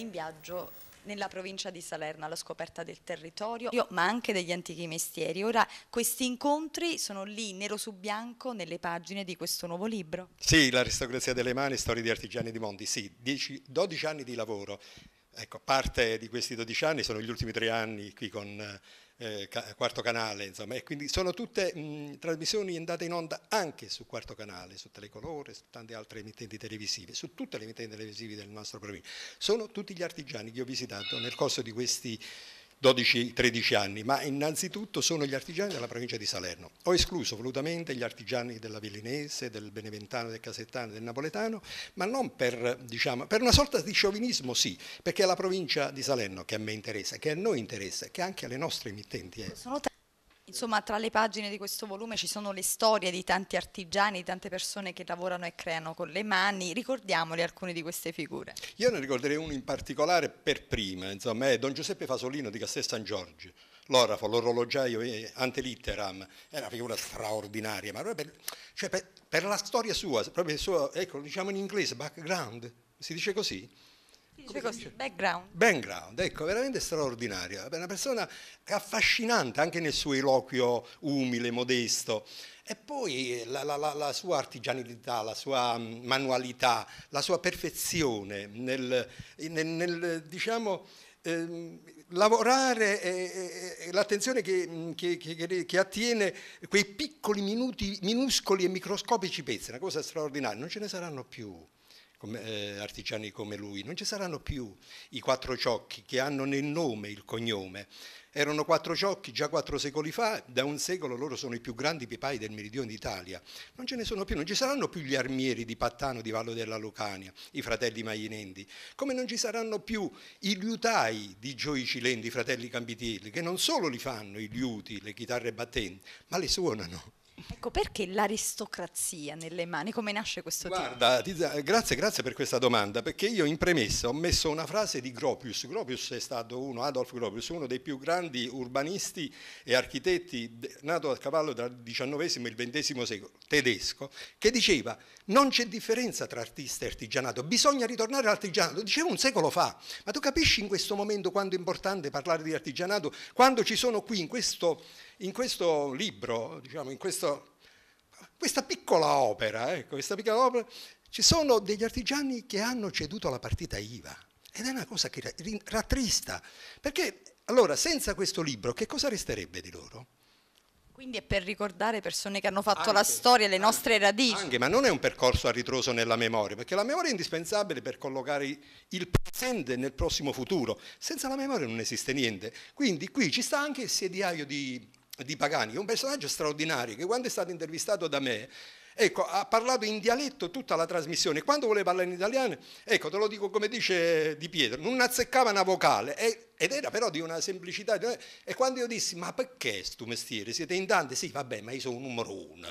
in viaggio nella provincia di Salerno alla scoperta del territorio, ma anche degli antichi mestieri. Ora questi incontri sono lì nero su bianco nelle pagine di questo nuovo libro. Sì, l'aristocrazia delle mani, storie di artigiani di Mondi, sì, 10, 12 anni di lavoro. Ecco, parte di questi 12 anni sono gli ultimi tre anni qui con eh, eh, Quarto Canale, insomma, e quindi sono tutte mh, trasmissioni andate in onda anche su Quarto Canale, su Telecolore, su tante altre emittenti televisive, su tutte le emittenti televisive del nostro provincia. Sono tutti gli artigiani che ho visitato nel corso di questi 12-13 anni, ma innanzitutto sono gli artigiani della provincia di Salerno. Ho escluso volutamente gli artigiani della Villinese, del Beneventano, del Casettano, del Napoletano, ma non per, diciamo, per una sorta di sciovinismo sì, perché è la provincia di Salerno che a me interessa, che a noi interessa, che anche alle nostre emittenti. È. Insomma, tra le pagine di questo volume ci sono le storie di tanti artigiani, di tante persone che lavorano e creano con le mani. Ricordiamole alcune di queste figure. Io ne ricorderei uno in particolare per prima, insomma, è Don Giuseppe Fasolino di Castel San Giorgio. L'orafo, l'orologiaio antelitteram, è una figura straordinaria, ma per, cioè per, per la storia sua, proprio il suo, ecco, diciamo in inglese, background, si dice così, Background. background. ecco, veramente straordinaria. Una persona affascinante anche nel suo eloquio umile, modesto. E poi eh, la, la, la sua artigianità, la sua mm, manualità, la sua perfezione nel, nel, nel diciamo, Ehm, lavorare eh, eh, eh l'attenzione mm, che, che, che, che, attiene quei piccoli minuti, minuscoli e microscopici pezzi, una cosa straordinaria, non ce ne saranno più come, eh, artigiani come lui, non ci saranno più i quattro ciocchi che hanno nel nome il cognome. Erano quattro ciocchi già quattro secoli fa, da un secolo loro sono i più grandi pipai del meridione d'Italia. Non ce ne sono più, non ci saranno più gli armieri di Pattano, di Vallo della Lucania, i fratelli Mainendi, come non ci saranno più i liutai di Gioi Cilendi, i fratelli Campitelli, che non solo li fanno i liuti, le chitarre battenti, ma le suonano. Ecco, perché l'aristocrazia nelle mani? Come nasce questo Guarda, Guarda, eh, grazie, grazie per questa domanda, perché io in premessa ho messo una frase di Gropius. Gropius è stato uno, Adolf Gropius, uno dei più grandi urbanisti e architetti nato a cavallo tra il XIX e il XX secolo, tedesco, che diceva non c'è differenza tra artista e artigianato, bisogna ritornare all'artigianato. Diceva un secolo fa, ma tu capisci in questo momento quanto è importante parlare di artigianato? Quando ci sono qui in questo, in questo libro, diciamo, in questo questa piccola opera, ecco, questa piccola opera, ci sono degli artigiani che hanno ceduto la partita IVA ed è una cosa che rattrista, perché allora senza questo libro che cosa resterebbe di loro? Quindi è per ricordare persone che hanno fatto anche, la storia, le anche, nostre radici. Anche, ma non è un percorso a ritroso nella memoria, perché la memoria è indispensabile per collocare il presente nel prossimo futuro. Senza la memoria non esiste niente. Quindi qui ci sta anche il sediaio di di Pagani, che è un personaggio straordinario, che quando è stato intervistato da me, ecco, ha parlato in dialetto tutta la trasmissione, quando voleva parlare in italiano, ecco, te lo dico come dice Di Pietro, non azzeccava una vocale, ed era però di una semplicità, e quando io dissi, ma perché sto mestiere, siete in tanti? Sì, vabbè, ma io sono un numero uno,